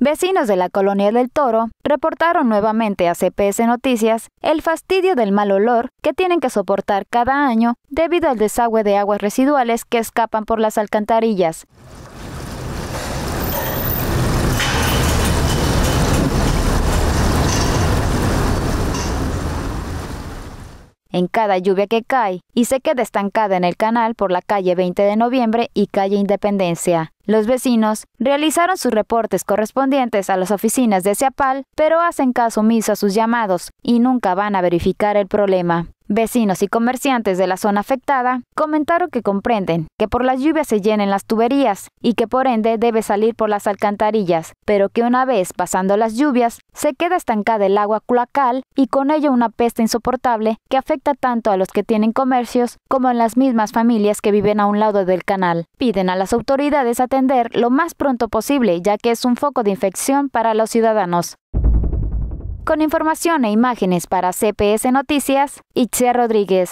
Vecinos de la colonia del Toro reportaron nuevamente a CPS Noticias el fastidio del mal olor que tienen que soportar cada año debido al desagüe de aguas residuales que escapan por las alcantarillas. en cada lluvia que cae y se queda estancada en el canal por la calle 20 de noviembre y calle Independencia. Los vecinos realizaron sus reportes correspondientes a las oficinas de Ciapal, pero hacen caso omiso a sus llamados y nunca van a verificar el problema. Vecinos y comerciantes de la zona afectada comentaron que comprenden que por las lluvias se llenen las tuberías y que por ende debe salir por las alcantarillas, pero que una vez pasando las lluvias se queda estancada el agua cloacal y con ello una peste insoportable que afecta tanto a los que tienen comercios como a las mismas familias que viven a un lado del canal. Piden a las autoridades atender lo más pronto posible ya que es un foco de infección para los ciudadanos. Con información e imágenes para CPS Noticias, Itze Rodríguez.